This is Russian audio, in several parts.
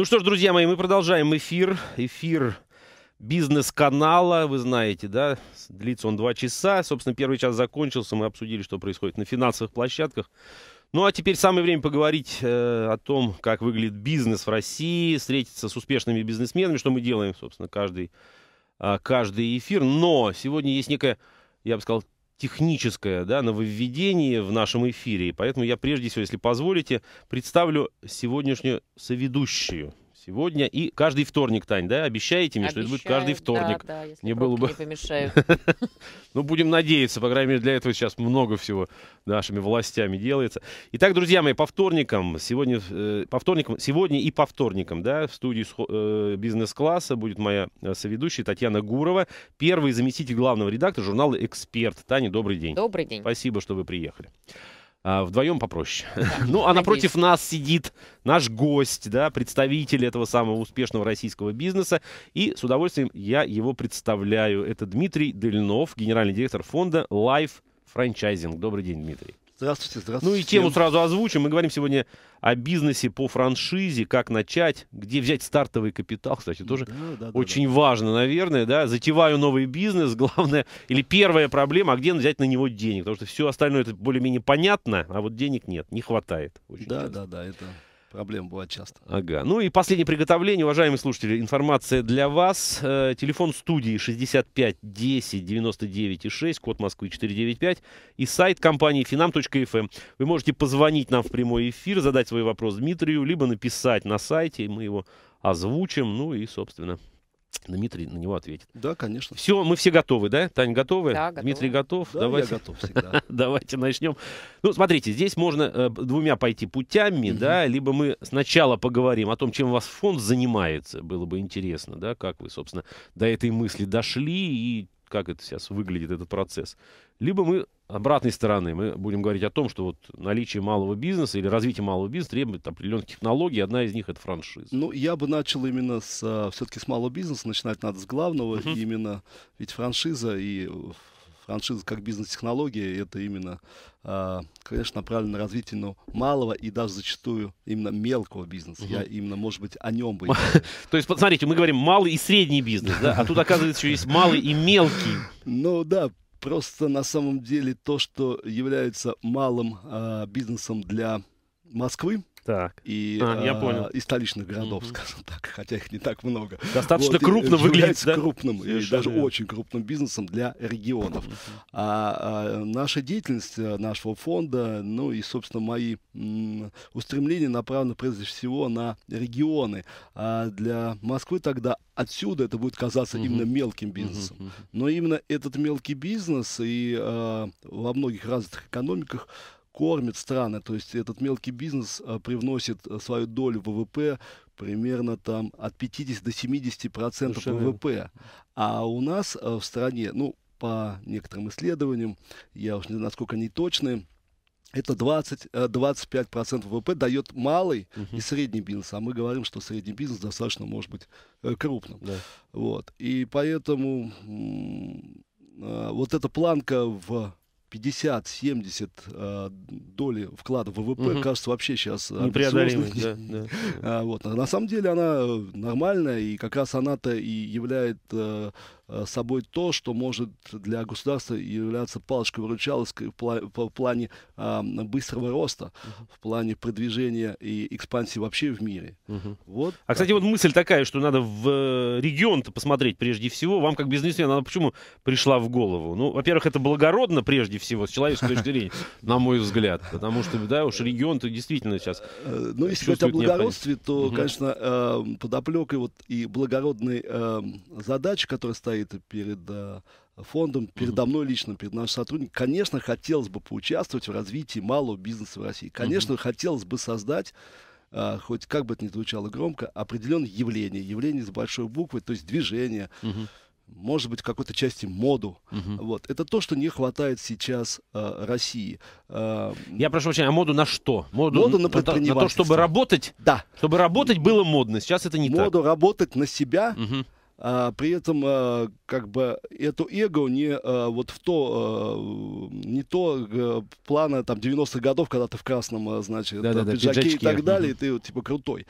Ну что ж, друзья мои, мы продолжаем эфир. Эфир бизнес-канала, вы знаете, да, длится он два часа. Собственно, первый час закончился, мы обсудили, что происходит на финансовых площадках. Ну а теперь самое время поговорить э, о том, как выглядит бизнес в России, встретиться с успешными бизнесменами, что мы делаем, собственно, каждый, э, каждый эфир. Но сегодня есть некая, я бы сказал, техническое да, нововведение в нашем эфире. И поэтому я прежде всего, если позволите, представлю сегодняшнюю соведущую сегодня и каждый вторник, Тань, да? Обещаете мне, что это будет каждый вторник? Да, да, если мне было бы... не помешают. Ну, будем надеяться, по крайней мере, для этого сейчас много всего нашими властями делается. Итак, друзья мои, по вторникам, сегодня, э, по вторникам, сегодня и по вторникам, да, в студии э, бизнес-класса будет моя э, соведущая Татьяна Гурова, первый заместитель главного редактора журнала «Эксперт». Таня, добрый день. Добрый день. Спасибо, что вы приехали. А, вдвоем попроще. ну, а напротив нас сидит наш гость, да, представитель этого самого успешного российского бизнеса. И с удовольствием я его представляю. Это Дмитрий Дельнов, генеральный директор фонда Life Franchising. Добрый день, Дмитрий. Здравствуйте, здравствуйте. Ну и тему сразу озвучим. Мы говорим сегодня о бизнесе по франшизе, как начать, где взять стартовый капитал, кстати, тоже да, да, очень да, да. важно, наверное, да. Затеваю новый бизнес, главное, или первая проблема, а где взять на него денег, потому что все остальное это более-менее понятно, а вот денег нет, не хватает. Очень да, часто. да, да, это Проблема бывает часто. Ага. Ну и последнее приготовление, уважаемые слушатели, информация для вас. Э, телефон студии 65 10 99 и 6, код Москвы 495 и сайт компании finam.fm. Эм. Вы можете позвонить нам в прямой эфир, задать свой вопрос Дмитрию, либо написать на сайте, и мы его озвучим, ну и, собственно, Дмитрий на него ответит. Да, конечно. Все, мы все готовы, да? Таня готовы? Да, готовы. Дмитрий готов? Да, Давайте. я готов всегда. Давайте начнем. Ну, смотрите, здесь можно э, двумя пойти путями, угу. да, либо мы сначала поговорим о том, чем вас фонд занимается, было бы интересно, да, как вы, собственно, до этой мысли дошли и как это сейчас выглядит, этот процесс. Либо мы обратной стороны, мы будем говорить о том, что вот наличие малого бизнеса или развитие малого бизнеса требует определенных технологий, одна из них это франшиза. Ну, я бы начал именно с, а, все-таки с малого бизнеса, начинать надо с главного, uh-huh. именно, ведь франшиза и э, франшиза как бизнес-технология, это именно, а, конечно, направлено на развитие но малого и даже зачастую именно мелкого бизнеса. Угу. Я именно, может быть, о нем бы. То есть, посмотрите, мы говорим малый и средний бизнес, да? А тут, оказывается, еще есть малый и мелкий. Ну да, просто на самом деле то, что является малым а, бизнесом для Москвы, так. И, а, а я понял. и столичных городов, mm-hmm. скажем так, хотя их не так много. Достаточно вот, крупно и, выглядит, да? крупным и даже очень крупным бизнесом для регионов. Mm-hmm. А, а наша деятельность э, нашего фонда, ну и, собственно, мои м, устремления направлены прежде всего на регионы. А для Москвы тогда отсюда это будет казаться mm-hmm. именно мелким бизнесом. Mm-hmm. Но именно этот мелкий бизнес и э, во многих развитых экономиках кормит страны. То есть этот мелкий бизнес а, привносит а, свою долю ВВП примерно там от 50 до 70 процентов ВВП. А у нас а, в стране, ну, по некоторым исследованиям, я уж не знаю, насколько они точные, это 20-25% ВВП дает малый uh -huh. и средний бизнес. А мы говорим, что средний бизнес достаточно может быть э, крупным. Да. Вот. И поэтому вот эта планка в 50-70 э, доли вклада в ВВП угу. кажется вообще сейчас непреодолимой. Да, да. А, вот. А на самом деле она э, нормальная, и как раз она-то и является э, Э, собой то, что может для государства являться палочкой-выручалочкой в, плане быстрого роста, в плане продвижения и экспансии вообще в мире. Угу. Вот. А, кстати, вот мысль такая, что надо в э, регион-то посмотреть прежде всего. Вам, как бизнесмен, она почему пришла в голову? Ну, во-первых, это благородно прежде всего, с человеческой точки зрения, на мой взгляд. Потому что, да, уж регион-то действительно сейчас э, Ну, если говорить о благородстве, то, конечно, подоплекой вот и благородной эм, задачи, которая стоит стоит перед а, фондом, передо мной лично, перед нашим сотрудником. Конечно, хотелось бы поучаствовать в развитии малого бизнеса в России. Конечно, хотелось бы создать а, хоть как бы это ни звучало громко, определенное явление, явление с большой буквы, то есть движение, uh может быть, в какой-то части моду. uh Вот. Это то, что не хватает сейчас а, России. А, Я прошу прощения, а моду на что? Моду, моду на, предпринимательство. На, то, чтобы работать? Да. Чтобы работать было модно, сейчас это не моду так. Моду работать на себя... uh а, при этом а, как бы эту эго не а, вот в то, а, не то а, плана там 90-х годов, когда ты в красном, а, значит, да, да, пиджаке пиджачки. и так далее, и ты вот, типа крутой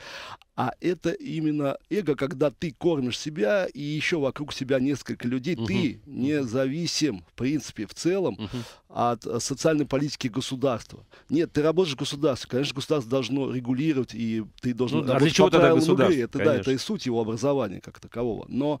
а это именно эго, когда ты кормишь себя и еще вокруг себя несколько людей, угу. ты независим, в принципе, в целом угу. от э, социальной политики государства. Нет, ты работаешь в государстве, конечно, государство должно регулировать, и ты должен ну, а для чего по правилам Это, да, это и суть его образования как такового. Но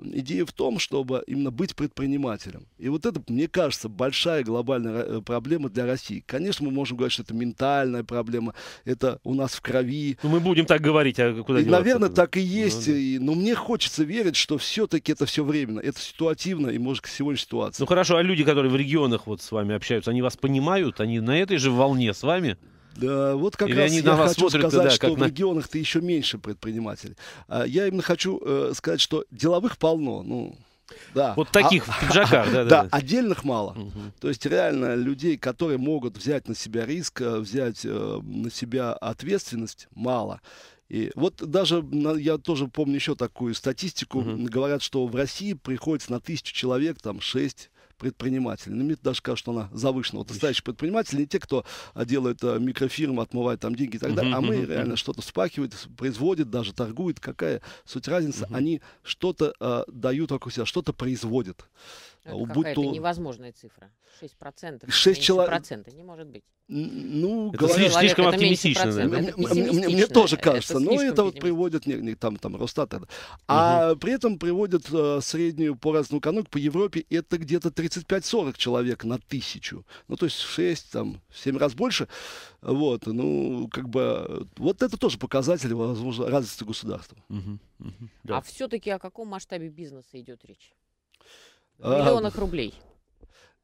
идея в том, чтобы именно быть предпринимателем. И вот это, мне кажется, большая глобальная э, проблема для России. Конечно, мы можем говорить, что это ментальная проблема, это у нас в крови. Но ну, мы будем так говорить, а куда и, Наверное, тогда? так и ну, есть. Ну, да. и, но мне хочется верить, что все-таки это все временно, это ситуативно и, может, сегодняшняя ситуация. Ну хорошо, а люди, которые в регионах вот с вами общаются, они вас понимают, они на этой же волне с вами? Да, вот как Или раз они я на вас хочу смотрят, сказать, да, что в на... регионах ты еще меньше предпринимателей. А, я именно хочу э, сказать, что деловых полно, ну, да. Вот а таких а, в пиджаках, а, да, да, да. Да, отдельных мало. Угу. То есть реально людей, которые могут взять на себя риск, э, взять э, на себя ответственность, мало. И вот даже я тоже помню еще такую статистику. Угу. Говорят, что в России приходится на тысячу человек там шесть предпринимателей. Ну, мне даже кажется, что она завышена. Вот настоящие предприниматели не те, кто а, делает а, микрофирмы, отмывает там деньги и так далее, а мы реально что-то вспахивает, производит, даже торгует. Какая суть разницы? Они что-то э, дают вокруг себя, что-то производят. Это будь то... невозможная цифра. 6%. 6 человек. процента не может быть. Ну, это говоря... слишком, слишком оптимистично. Да? Мне, мне, тоже кажется. Это но это вот приводит не, не, там, там Росстат. А угу. при этом приводит э, среднюю по разным экономике по Европе это где-то 35-40 человек на тысячу. Ну, то есть 6, там, 7 раз больше. Вот, ну, как бы, вот это тоже показатель, возможно, развития государства. Угу. Угу. Да. А все-таки о каком масштабе бизнеса идет речь? миллионах рублей.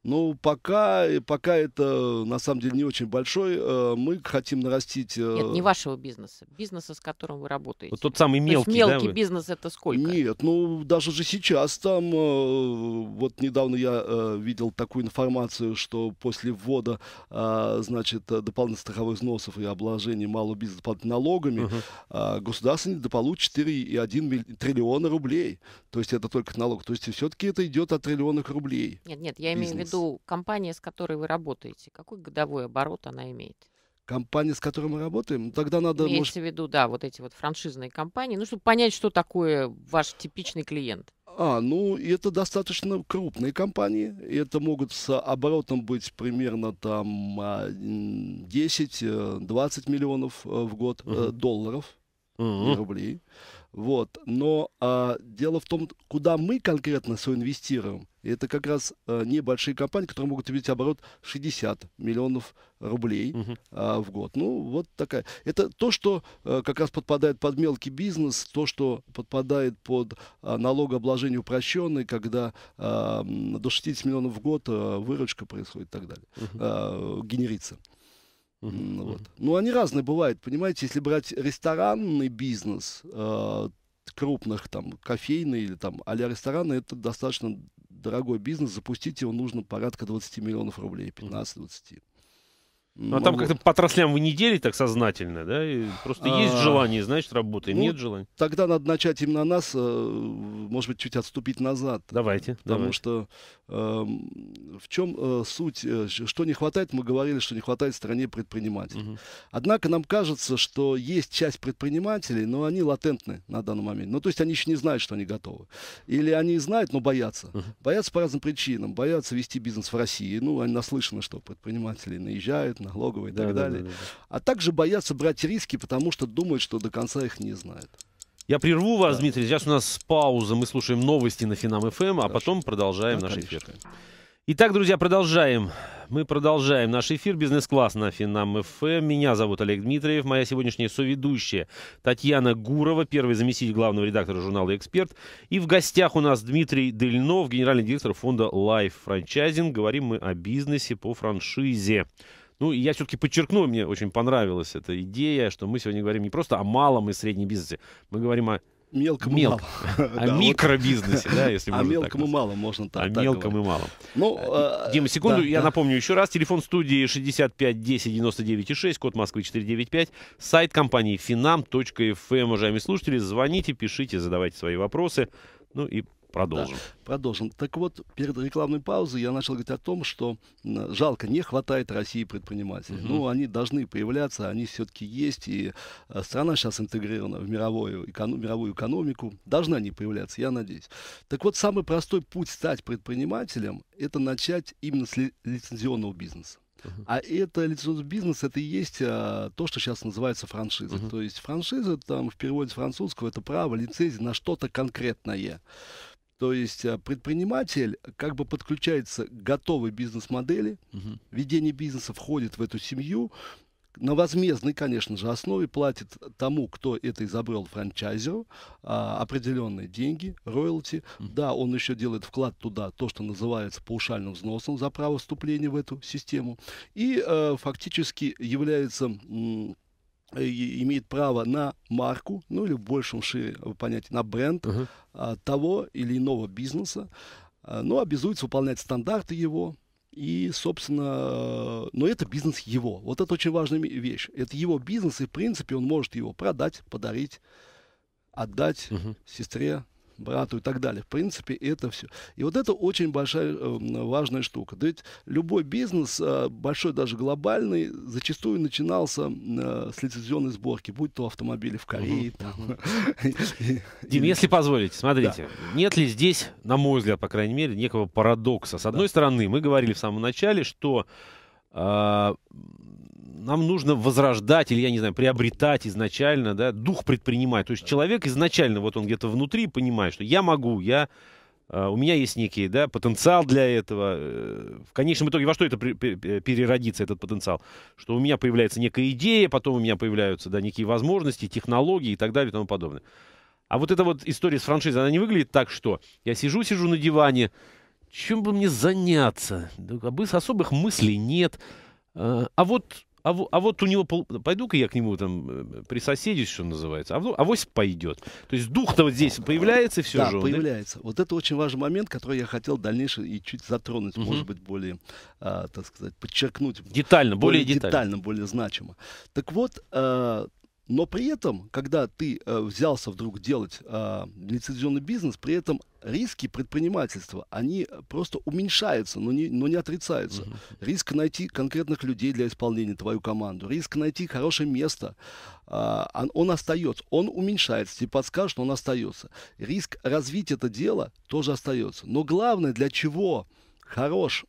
Ну, пока, пока это на самом деле не очень большой. Э, мы хотим нарастить... Э, нет, не вашего бизнеса. Бизнеса, с которым вы работаете. Вот тот самый мелкий, То есть мелкий да, бизнес это сколько? Нет, ну, даже же сейчас там... Э, вот недавно я видел такую информацию, что после ввода, значит, дополнительных страховых взносов и обложений малого бизнеса под налогами, uh-huh. государство недополучит 4,1 триллиона рублей. То есть это только налог. То есть все-таки это идет от триллионов рублей. Нет, нет, я имею в виду виду компания, с которой вы работаете, какой годовой оборот она имеет? Компания, с которой мы работаем, ну, тогда надо... Имеется может... в виду, да, вот эти вот франшизные компании, ну, чтобы понять, что такое ваш типичный клиент. А, ну, это достаточно крупные компании. Это могут с оборотом быть примерно там 10-20 а, э, миллионов э, в год угу. долларов, угу. рублей. Вот. Но а, дело в том, куда мы конкретно соинвестируем. И это как раз а, небольшие компании, которые могут иметь оборот 60 миллионов рублей угу. а, в год. Ну, вот такая. Это то, что а, как раз подпадает под мелкий бизнес, то, что подпадает под а, налогообложение упрощенное, когда а, до 60 миллионов в год а, выручка происходит и так далее, угу. а, генерится. Uh-huh. Вот. Ну, они разные бывают, понимаете, если брать ресторанный бизнес, э, крупных, там, кофейный или там а рестораны, это достаточно дорогой бизнес, запустить его нужно порядка 20 миллионов рублей, 15-20. Ну, а там как-то по отраслям вы не делите так сознательно, да? И просто есть а, желание, значит, работаем, ну, нет желания. Тогда надо начать именно нас, э, может быть, чуть отступить назад. Давайте. Потому давайте. что э, в чем э, суть, э, что не хватает, мы говорили, что не хватает в стране предпринимателей. Угу. Однако нам кажется, что есть часть предпринимателей, но они латентны на данный момент. Ну, то есть они еще не знают, что они готовы. Или они знают, но боятся. Угу. Боятся по разным причинам. Боятся вести бизнес в России. Ну, они наслышаны, что предприниматели наезжают, налоговая и да, так да, далее. Да, да, да. А также боятся брать риски, потому что думают, что до конца их не знают. Я прерву вас, да. Дмитрий. Сейчас у нас пауза. Мы слушаем новости на Финам ФМ, эм, а потом продолжаем да, наш эфир. Итак, друзья, продолжаем. Мы продолжаем наш эфир «Бизнес-класс» на Финам ФМ. Эм. Меня зовут Олег Дмитриев, моя сегодняшняя соведущая Татьяна Гурова, первый заместитель главного редактора журнала «Эксперт». И в гостях у нас Дмитрий Дельнов, генеральный директор фонда Life Franchising. Говорим мы о бизнесе по франшизе. Ну, я все-таки подчеркну, мне очень понравилась эта идея, что мы сегодня говорим не просто о малом и среднем бизнесе, мы говорим о Мелком, мелком и малом. О да, микробизнесе, вот. да, если можно О мелком так и малом можно так О мелком говорить. и малом. Ну, э, Дима, секунду, да, я да. напомню еще раз. Телефон студии 65 10 99 6, код Москвы 495, сайт компании finam.fm. Эм». Уважаемые слушатели, звоните, пишите, задавайте свои вопросы. Ну и Продолжим. Да, продолжим. Так вот, перед рекламной паузой я начал говорить о том, что жалко, не хватает России предпринимателей. Uh -huh. Ну, они должны появляться, они все-таки есть, и э, страна сейчас интегрирована в мировую, эко мировую экономику. Должны они появляться, я надеюсь. Так вот, самый простой путь стать предпринимателем – это начать именно с ли лицензионного бизнеса. Uh -huh. А это лицензионный бизнес, это и есть а, то, что сейчас называется франшиза. Uh -huh. То есть франшиза, там в переводе с французского, это право лицензии на что-то конкретное. То есть э, предприниматель как бы подключается к готовой бизнес-модели, угу. ведение бизнеса входит в эту семью, на возмездной, конечно же, основе платит тому, кто это изобрел франчайзеру, а, определенные деньги, роялти. mm Да, он еще делает вклад туда, то, что называется паушальным взносом за право вступления в эту систему. И э, фактически является... М- Э, имеет право на марку, ну или в большем шире э, понятии на бренд uh-huh. того или иного бизнеса, а, но обязуется выполнять стандарты его, и, собственно, э, но это бизнес его. Вот это очень важная вещь. Это его бизнес, и, в принципе, он может его продать, подарить, отдать угу. сестре, брату и так далее. В принципе, это все. И вот это очень большая, эм, важная штука. Да ведь любой бизнес, э, большой даже глобальный, зачастую начинался э, с лицензионной сборки, будь то автомобили в Корее. Дим, если позволите, смотрите, нет ли здесь, на мой взгляд, по крайней мере, некого парадокса? С одной стороны, мы говорили в самом начале, что а, нам нужно возрождать или, я не знаю, приобретать изначально, да, дух предпринимать. То есть человек изначально, вот он где-то внутри понимает, что я могу, я, э, у меня есть некий, да, потенциал для этого. Э, в конечном итоге во что это переродится, этот потенциал? Что у меня появляется некая идея, потом у меня появляются, да, некие возможности, технологии и так далее и тому подобное. А вот эта вот история с франшизой, она не выглядит так, что я сижу-сижу на диване, чем бы мне заняться? Особых мыслей нет. Э, а вот а, а вот у него, пойду-ка я к нему там э, при соседе, что называется, а авось пойдет. То есть дух-то вот здесь появляется все да, же. Он, появляется. Да? Вот это очень важный момент, который я хотел в дальнейшем и чуть затронуть, угу. может быть, более, а, так сказать, подчеркнуть. Детально, более, более детально. детально. более значимо. Так вот, а, но при этом, когда ты э, взялся вдруг делать э, лицензионный бизнес, при этом риски предпринимательства, они просто уменьшаются, но не, но не отрицаются. Uh-huh. Риск найти конкретных людей для исполнения, твою команду, риск найти хорошее место, э, он, он остается, он уменьшается, тебе подскажешь, но он остается. Риск развить это дело тоже остается. Но главное, для чего хорош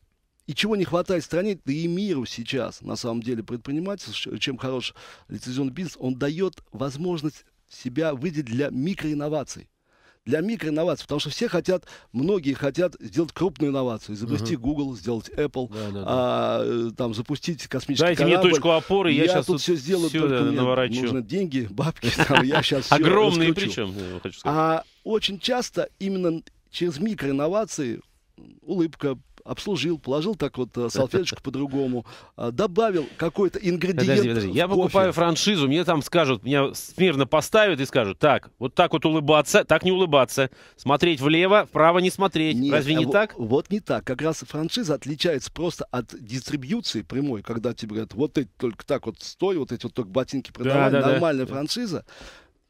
и чего не хватает стране, да и миру сейчас, на самом деле, предприниматель, чем хорош лицензионный бизнес, он дает возможность себя выделить для микроинноваций для микроинноваций, потому что все хотят, многие хотят сделать крупную инновацию, изобрести угу. Google, сделать Apple, да, да, да. А, э, там запустить космический Дайте корабль. мне точку опоры, я, я сейчас тут все сделаю, только мне нужны деньги, бабки, там, я сейчас Огромные причем, хочу сказать. А очень часто именно через микроинновации улыбка, обслужил, положил так вот э, салфеточку по-другому, а, добавил какой-то ингредиент. Подожди, подожди. Я покупаю франшизу, мне там скажут, меня смирно поставят и скажут, так, вот так вот улыбаться, так не улыбаться, смотреть влево, вправо не смотреть. Нет, Разве не э, так? Вот не так. Как раз франшиза отличается просто от дистрибьюции прямой, когда тебе говорят, вот эти только так вот стой, вот эти вот только ботинки продавай, да, да, нормальная да. франшиза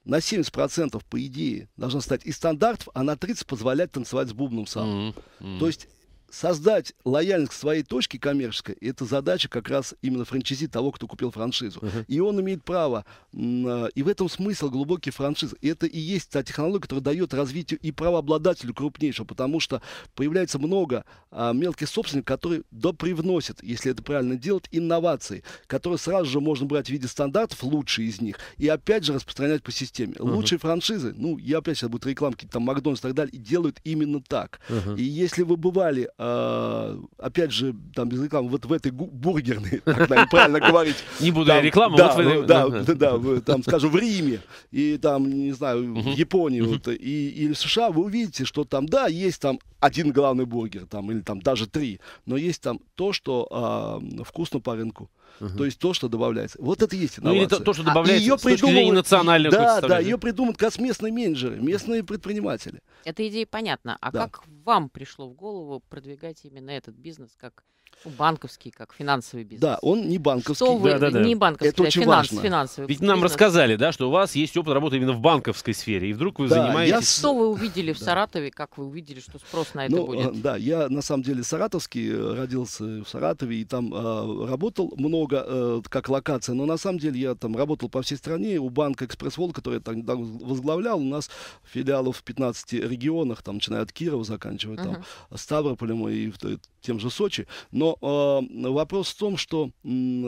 на 70% по идее должна стать из стандартов, а на 30% позволять танцевать с бубном сам. Mm-hmm. Mm-hmm. То есть создать лояльность к своей точке коммерческой, это задача как раз именно франчайзи того, кто купил франшизу. Uh-huh. И он имеет право. А, и в этом смысл глубокий франшиз. Это и есть та технология, которая дает развитию и правообладателю крупнейшего, потому что появляется много а, мелких собственников, которые допривносят, если это правильно делать, инновации, которые сразу же можно брать в виде стандартов, лучшие из них, и опять же распространять по системе. Uh-huh. Лучшие франшизы, ну, я опять сейчас будут рекламки, там, Макдональдс и так далее, и делают именно так. Uh-huh. И если вы бывали а, опять же, там без рекламы, вот в этой бургерной, так, наверное, правильно говорить. Не буду я рекламу. Да, ну, да, ну, там, скажу в Риме, и там, не знаю, в Японии, вот, и, или в США, вы увидите, что там, да, есть там один главный бургер, там, или там даже три, но есть там то, что а, вкусно по рынку. Угу. То есть то, что добавляется. Вот это и есть инновация. Ну, или то, то, что добавляется а, ее с точки зрения Да, да, ее придумают как местные менеджеры, местные предприниматели. Эта идея понятна. А да. как вам пришло в голову продвигать именно этот бизнес как Банковский, как финансовый бизнес. Да, он не банковский. Что вы, да, да, да. не банковский, это да, очень финанс, важно. финансовый Ведь бизнес. нам рассказали, да, что у вас есть опыт работы именно в банковской сфере, и вдруг вы да, занимаетесь... Я... Что вы увидели в Саратове, как вы увидели, что спрос на это ну, будет? Э, да, я на самом деле саратовский, э, родился в Саратове, и там э, работал много э, как локация, но на самом деле я там работал по всей стране, у банка экспресс Волл, который я тогда возглавлял, у нас филиалов в 15 регионах, там, начиная от Кирова, заканчивая uh-huh. там Ставрополем и в, э, тем же Сочи, но э, вопрос в том, что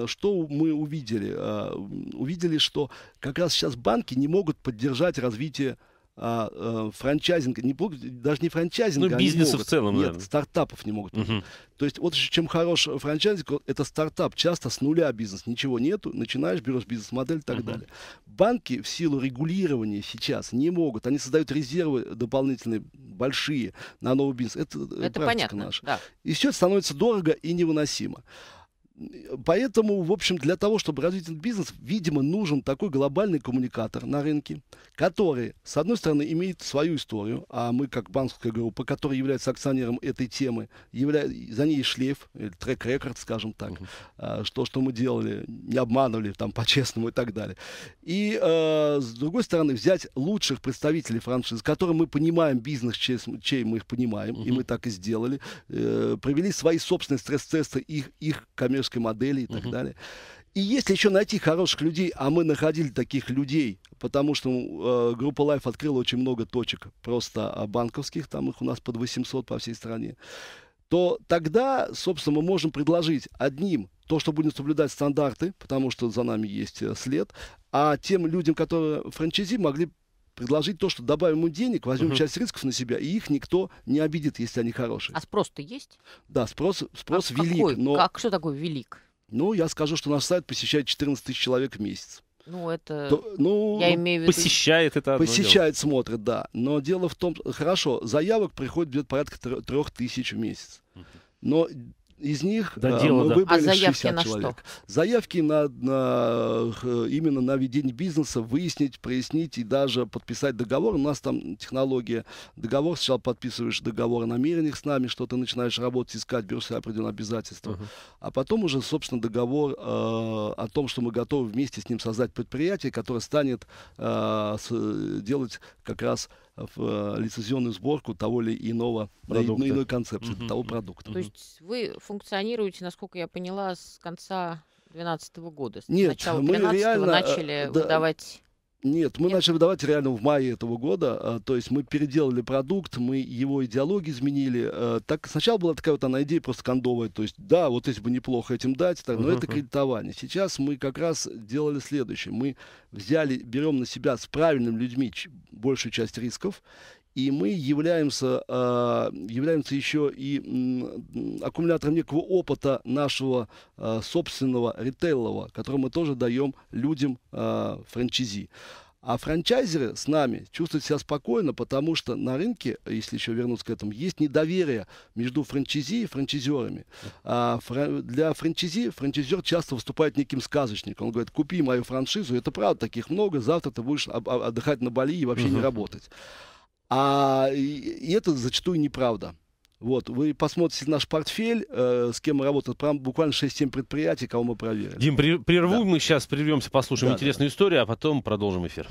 что мы увидели? Э, увидели, что как раз сейчас банки не могут поддержать развитие а, а, э, франчайзинга, не, даже не франчайзинга, ну, бизнеса в целом, нет, да. стартапов не могут. Угу. То есть вот чем хорош франчайзинг, это стартап, часто с нуля бизнес, ничего нету, начинаешь, берешь бизнес-модель и так угу. далее. Банки в силу регулирования сейчас не могут, они создают резервы дополнительные, большие, на новый бизнес. Это, э, это практика понятно, наша. Да. И все это становится дорого и невыносимо поэтому, в общем, для того, чтобы развить этот бизнес, видимо, нужен такой глобальный коммуникатор на рынке, который, с одной стороны, имеет свою историю, а мы, как банковская группа, которая является акционером этой темы, явля... за ней шлейф, э, трек-рекорд, скажем так, uh-huh. что, что мы делали, не обманывали там по-честному и так далее. И, э, с другой стороны, взять лучших представителей франшизы, которые мы понимаем бизнес, чей, чей мы их понимаем, uh-huh. и мы так и сделали, э, провели свои собственные стресс-тесты их, их коммерческих норвежской модели и так uh-huh. далее. И если еще найти хороших людей, а мы находили таких людей, потому что ну, э, группа Life открыла очень много точек, просто а, банковских, там их у нас под 800 по всей стране, то тогда, собственно, мы можем предложить одним то, что будем соблюдать стандарты, потому что за нами есть э, след, а тем людям, которые франчайзи, могли предложить то, что добавим ему денег, возьмем угу. часть рисков на себя, и их никто не обидит, если они хорошие. А спрос-то есть? Да, спрос, спрос а велик. Какой? Но... Как, что такое велик? Ну, я скажу, что наш сайт посещает 14 тысяч человек в месяц. Ну, это... То, ну, я ну, имею в виду... Посещает это Посещает, дело. смотрит, да. Но дело в том... Хорошо, заявок приходит где-то порядка трех тысяч в месяц. Uh Но из них да, э, дело, мы да. выбрали а заявки 60 на человек. Что? Заявки на, на именно на ведение бизнеса, выяснить, прояснить и даже подписать договор. У нас там технология договор. Сначала подписываешь договор о намерениях с нами, что ты начинаешь работать, искать, берешь себе определенные обязательства. Uh-huh. А потом уже, собственно, договор э, о том, что мы готовы вместе с ним создать предприятие, которое станет э, с, делать как раз в э, лицензионную сборку того или иного, продукта. иной концепции, угу. того продукта. То есть вы функционируете, насколько я поняла, с конца 2012 -го года. Нет, начала мы э, начали да, выдавать нет, мы Нет. начали выдавать реально в мае этого года. А, то есть мы переделали продукт, мы его идеологию изменили. А, так сначала была такая вот она идея просто кондовая. То есть, да, вот если бы неплохо этим дать, так, но uh-huh. это кредитование. Сейчас мы как раз делали следующее. Мы взяли, берем на себя с правильными людьми большую часть рисков и мы являемся, а, являемся еще и аккумулятором некого опыта нашего а, собственного ритейлового, который мы тоже даем людям а, франчайзи. А франчайзеры с нами чувствуют себя спокойно, потому что на рынке, если еще вернуться к этому, есть недоверие между франчайзи и франчайзерами. А фра- для франчайзи франчайзер часто выступает неким сказочником. Он говорит, купи мою франшизу, это правда, таких много, завтра ты будешь отдыхать на Бали и вообще uh не работать. А и это зачастую неправда. Вот, вы посмотрите наш портфель, э, с кем мы работаем, прям буквально 6-7 предприятий, кого мы проверили. Дим, прерву, да. мы сейчас прервемся, послушаем да, интересную да. историю, а потом продолжим эфир.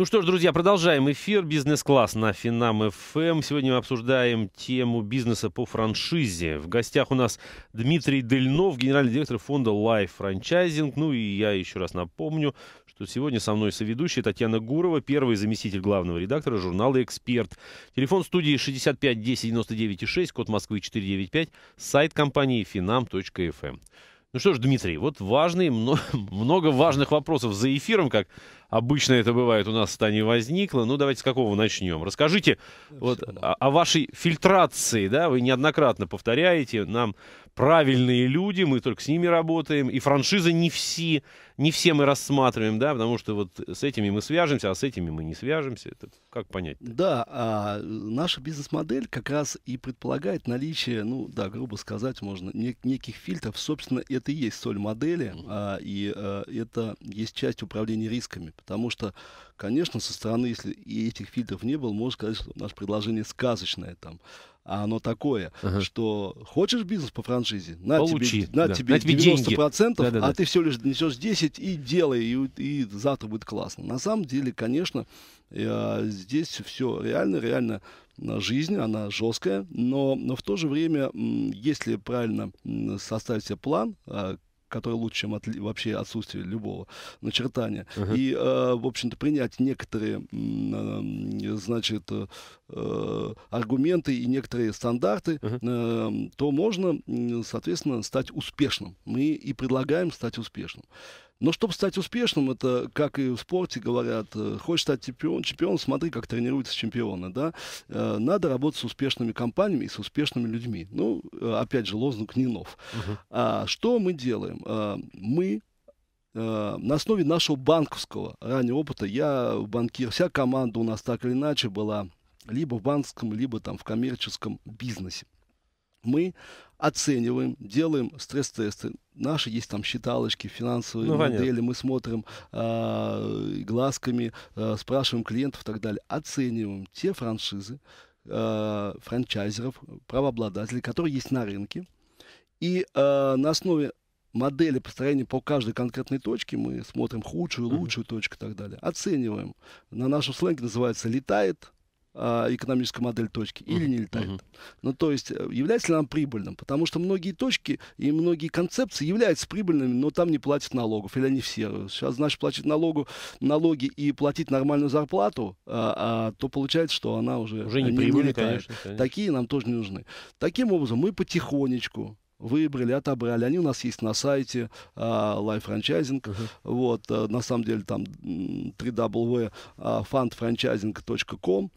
Ну что ж, друзья, продолжаем эфир «Бизнес-класс» на Финам ФМ. Эм. Сегодня мы обсуждаем тему бизнеса по франшизе. В гостях у нас Дмитрий Дельнов, генеральный директор фонда Life Franchising. Ну и я еще раз напомню, что сегодня со мной соведущая Татьяна Гурова, первый заместитель главного редактора журнала «Эксперт». Телефон студии 65 10 99 6, код Москвы 495, сайт компании finam.fm. Эм. Ну что ж, Дмитрий, вот важный, много важных вопросов за эфиром, как обычно это бывает, у нас это не возникло. Ну, давайте с какого начнем? Расскажите вот, о, о вашей фильтрации, да, вы неоднократно повторяете нам правильные люди, мы только с ними работаем, и франшизы не все, не все мы рассматриваем, да, потому что вот с этими мы свяжемся, а с этими мы не свяжемся, это как понять? -то? Да, а, наша бизнес-модель как раз и предполагает наличие, ну, да, грубо сказать можно, не, неких фильтров, собственно, это и есть соль модели, uh-huh. а, и а, это есть часть управления рисками, потому что, конечно, со стороны, если и этих фильтров не было, можно сказать, что наше предложение сказочное, там, а оно такое, ага. что хочешь бизнес по франшизе, на Получи, тебе, на да. тебе на тебе 90%, деньги. Да, да, а ты все лишь несешь 10 и делай, и, и завтра будет классно. На самом деле, конечно, э, здесь все реально, реально э, жизнь, она жесткая, но, но в то же время, если правильно составить себе план, э, который лучше, чем от, вообще отсутствие любого начертания. Uh-huh. И, э, в общем-то, принять некоторые, а, э, значит, э, аргументы и некоторые стандарты, uh-huh. э, то можно, соответственно, стать успешным. Мы и предлагаем стать успешным. Но ну, чтобы стать успешным, это, как и в спорте говорят, э, хочешь стать чемпионом чемпион смотри, как тренируются чемпионы, да. Э, надо работать с успешными компаниями и с успешными людьми. Ну, э, опять же, лозунг не нов. Угу. А, что мы делаем? мы на основе нашего банковского раннего опыта, я банкир, вся команда у нас так или иначе была либо в банковском, либо там в коммерческом бизнесе мы оцениваем, делаем стресс-тесты. Наши есть там считалочки, финансовые ну, модели, понятно. мы смотрим э, глазками, э, спрашиваем клиентов и так далее. Оцениваем те франшизы, э, франчайзеров, правообладателей, которые есть на рынке. И э, на основе модели построения по каждой конкретной точке, мы смотрим худшую, лучшую mm-hmm. точку и так далее. Оцениваем. На нашем сленге называется «летает», а, экономическая модель точки или не летает. Uh-huh. Ну, то есть, э, является ли нам прибыльным? Потому что многие точки и многие концепции являются прибыльными, но там не платят налогов, или они все. Э, сейчас, значит, платить налогу, налоги и платить нормальную зарплату, а, а, то получается, что она уже, уже не, не прибыльная, Такие нам тоже не нужны. Таким образом, мы потихонечку выбрали, отобрали. Они у нас есть на сайте а, Life Franchising. Uh-huh. Вот, а, на самом деле там www.fundfranchising.com.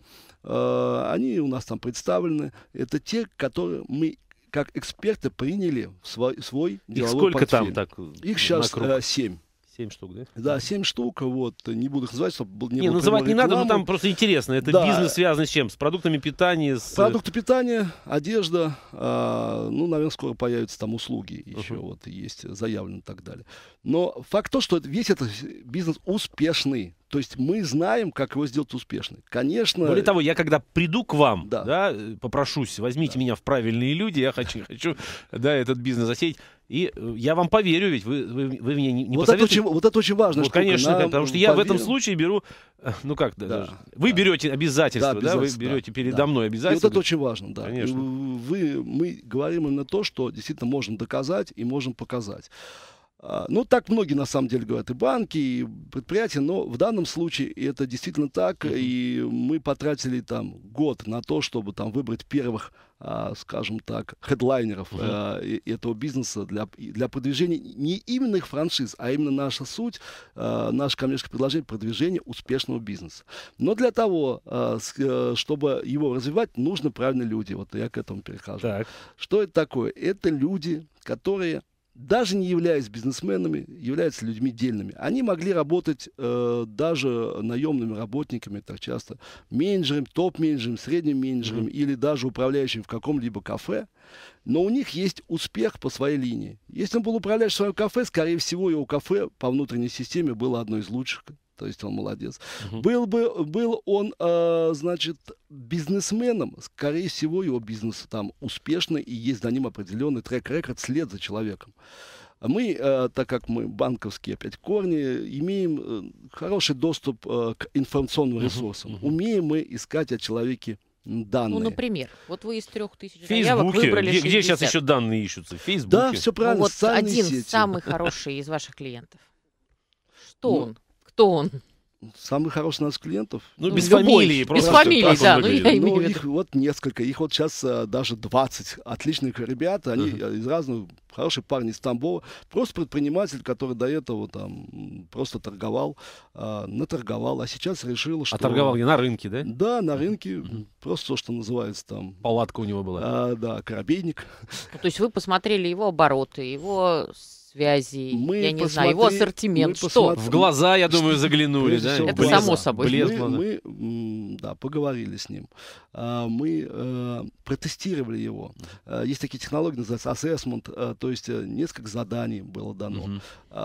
Э, а, э, они у нас там представлены. Это те, которые мы как эксперты приняли в свой, свой деловой сколько портфель. там так? Их сейчас семь. Семь штук, да? Да, семь штук, вот, не буду их называть, чтобы не, не было называть не надо, но ну, там просто интересно, это да. бизнес связан с чем? С продуктами питания? С... Э, Продукты питания, одежда, э, ну, наверное, скоро появятся там услуги еще, uh-huh. вот, есть, заявлено и так далее. Но факт то, что весь этот бизнес успешный, то есть мы знаем, как его сделать успешным. Конечно. Более того, я когда приду к вам, да, да э, попрошусь, возьмите да. меня в правильные люди, я хочу, хочу, да, этот бизнес засеять. И э, я вам поверю, ведь вы, вы, вы мне не, не вот посоветуете. Это очень, вот это очень важно. Вот, штука, конечно, да, потому что я в этом случае беру, э, ну как, да, да, вы да. берете обязательства, да, да, вы берете да, передо да. мной обязательства. И вот это очень важно, да. Конечно. Вы, мы говорим именно то, что действительно можно доказать и можем показать. А, ну, так многие, на самом деле, говорят, и банки, и предприятия, но в данном случае это действительно так, и мы потратили там год на то, чтобы там выбрать первых а, скажем так, хедлайнеров Uh-huh. этого бизнеса для, для продвижения не именно их франшиз, а именно наша суть, а, наше коммерческое предложение продвижение успешного бизнеса. Но для того, э, чтобы его развивать, нужны правильные люди. Вот я к этому перехожу. Так. Что это такое? Это люди, которые даже не являясь бизнесменами, являются людьми дельными. Они могли работать э, даже наемными работниками, так часто, менеджером, топ-менеджером, средним менеджером mm-hmm. или даже управляющим в каком-либо кафе. Но у них есть успех по своей линии. Если он был управляющим в своем кафе, скорее всего, его кафе по внутренней системе было одно из лучших то есть он молодец. Угу. Был, бы, был он, э, значит, бизнесменом, скорее всего, его бизнес там успешный, и есть за ним определенный трек-рекорд, след за человеком. Мы, э, так как мы банковские опять корни, имеем э, хороший доступ э, к информационным ресурсам. Угу. Умеем мы искать о человеке данные. Ну, например, вот вы из трех тысяч Фейсбуке. заявок выбрали 60. Где сейчас еще данные ищутся? В Фейсбуке? Да, все правильно. Ну, вот один сети. самый хороший из ваших клиентов. Что ну, он? кто он? Самых хороших у нас клиентов. Ну, ну без любой. фамилии. Просто без фамилии, да. Ну, я имею ну, виду. их вот несколько. Их вот сейчас а, э, даже 20 отличных ребят. Они uh-huh. из разных, хорошие парни из Тамбова. Просто предприниматель, который до этого там просто торговал, а, наторговал, а сейчас решил, а что... А торговал я на рынке, да? Да, на рынке. Uh-huh. Просто то, что называется там... Палатка у него была. А, да, корабейник. Ну, то есть вы посмотрели его обороты, его связей, мы я не знаю, его ассортимент, что? В глаза, я думаю, заглянули, да? Это само собой. Блеск, мы, мы, да, поговорили с ним. А, мы э, протестировали его. Э, есть такие технологии, называются assessment, э, то есть э, несколько заданий было дано, угу.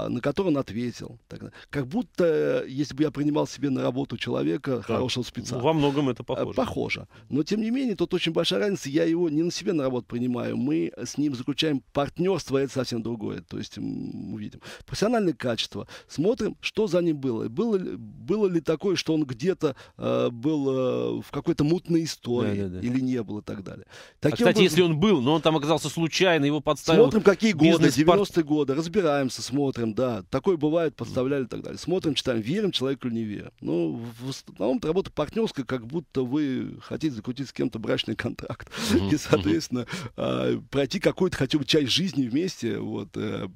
на которые он ответил. Как будто, если бы я принимал себе на работу человека, да. хорошего специалиста. Во многом это похоже. Похоже. Но, тем не менее, тут очень большая разница. Я его не на себе на работу принимаю. Мы с ним заключаем партнерство, а это совсем другое. То есть допустим, увидим. Профессиональное качество. Смотрим, что за ним было. Было, было ли такое, что он где-то э, был э, в какой-то мутной истории да, да, да. или не было и так далее. А, Таким а, кстати, образом, если он был, но он там оказался случайно, его подставил. Смотрим, какие годы, 90-е годы, разбираемся, смотрим, да. Такое бывает, подставляли и так далее. Смотрим, читаем, верим человеку или не верим. Ну, в основном это работа партнерская, как будто вы хотите закрутить с кем-то брачный контракт. Mm-hmm. И, соответственно, э, пройти какую-то хотя бы часть жизни вместе, вот, э,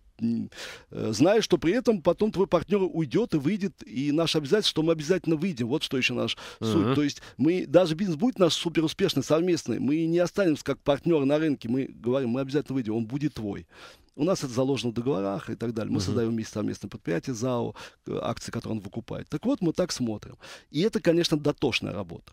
Э, зная, что при этом потом твой партнер уйдет и выйдет, и наше обязательство, что мы обязательно выйдем. Вот что еще наш uh-huh. суть. То есть мы, даже бизнес будет наш супер успешный, совместный, мы не останемся как партнер на рынке, мы говорим, мы обязательно выйдем, он будет твой. У нас это заложено в договорах и так далее. Мы uh-huh. создаем вместе совместное предприятие, ЗАО, э, акции, которые он выкупает. Так вот, мы так смотрим. И это, конечно, дотошная работа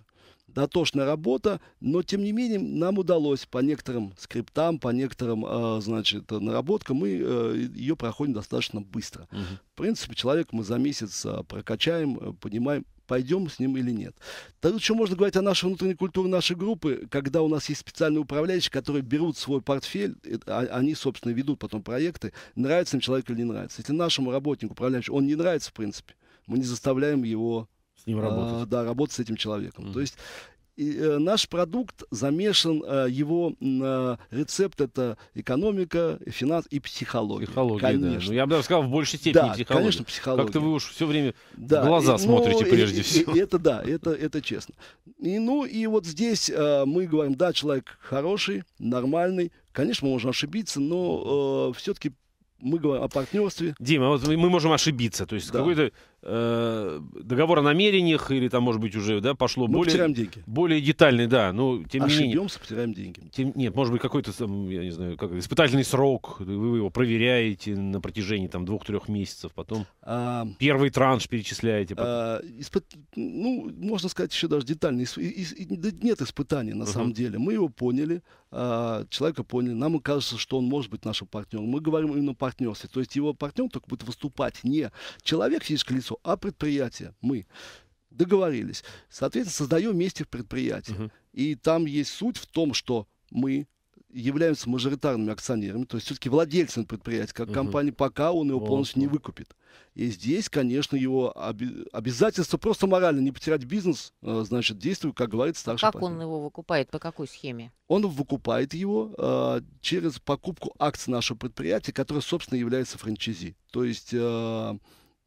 дотошная работа, но тем не менее нам удалось по некоторым скриптам, по некоторым, э, значит, наработкам мы э, ее проходим достаточно быстро. Угу. В принципе, человек мы за месяц а, прокачаем, э, понимаем, пойдем с ним или нет. Так еще можно говорить о нашей внутренней культуре нашей группы, когда у нас есть специальные управляющие, которые берут свой портфель, а, они, собственно, ведут потом проекты, нравится им человек или не нравится. Если нашему работнику, управляющему, он не нравится, в принципе, мы не заставляем его с ним работать. А, да, работать с этим человеком. mm То есть и, э, наш продукт замешан, э, его э, рецепт это экономика, э, финанс и психология. Психология, конечно. Да. Ну, я бы даже сказал, в большей степени да, психология. конечно, психология. Как-то вы уж все время да, в глаза и, ну, смотрите ну, прежде и, всего. И, и, это да, это, это честно. И, ну и вот здесь э, мы говорим, да, человек хороший, нормальный, конечно, мы можем ошибиться, но э, все-таки мы говорим о партнерстве. Дима, вот мы можем ошибиться. То есть да. какой-то Э, договор о намерениях или там, может быть, уже да, пошло Мы более... потеряем деньги. Более детальный, да. но тем не менее... потеряем деньги. Тем, нет, может быть, какой-то там, я не знаю, как, испытательный срок, вы его проверяете на протяжении там двух-трех месяцев, потом а, первый транш перечисляете. Потом... А, испы... Ну, можно сказать, еще даже детальный. И, и, и, да нет испытаний, на uh-huh. самом деле. Мы его поняли, а, человека поняли. Нам кажется, что он может быть нашим партнером. Мы говорим именно о партнерстве. То есть его партнер только будет выступать не человек, физическое лицо, лицо, а предприятие, мы. Договорились. Соответственно, создаем вместе в предприятии. Угу. И там есть суть в том, что мы являемся мажоритарными акционерами, то есть все-таки владельцем предприятия, как угу. компания, пока он его полностью вот. не выкупит. И здесь, конечно, его оби- обязательство просто морально не потерять бизнес, э, значит, действует, как говорит старший Как партнер. он его выкупает, по какой схеме? Он выкупает его э, через покупку акций нашего предприятия, которое, собственно, является франчайзи. То есть... Э,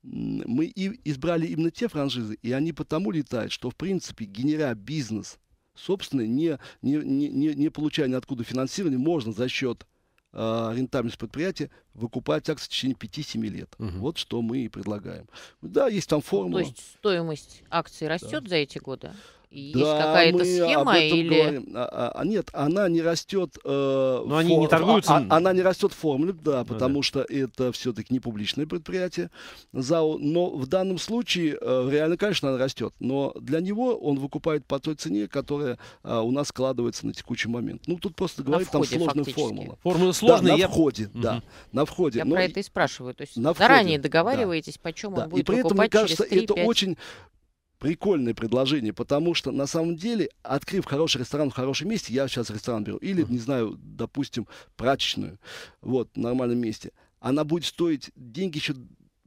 мы и избрали именно те франшизы, и они потому летают, что, в принципе, генеря бизнес собственно, не, не, не, не получая ниоткуда финансирование, можно за счет э, рентабельности предприятия выкупать акции в течение 5-7 лет. Угу. Вот что мы и предлагаем. Да, есть там ну, формула. То есть стоимость акций растет да. за эти годы? Есть да, какая-то схема или... А, а, а, нет, она не растет... Э, Но фор... они не торгуются? А, а, она не растет в формуле, да, ну потому да. что это все-таки не публичное предприятие. ЗАО. Но в данном случае, э, реально, конечно, она растет. Но для него он выкупает по той цене, которая э, у нас складывается на текущий момент. Ну, тут просто говорит, там сложная фактически. формула. Формула сложная? Да, на я... входе, угу. да. На на входе. Я Но про это и спрашиваю. То есть на заранее входе, договариваетесь, да. почем да. он будет И при этом мне кажется, 3, это 5... очень прикольное предложение, потому что на самом деле, открыв хороший ресторан в хорошем месте, я сейчас ресторан беру, или, не знаю, допустим, прачечную, вот, в нормальном месте, она будет стоить деньги еще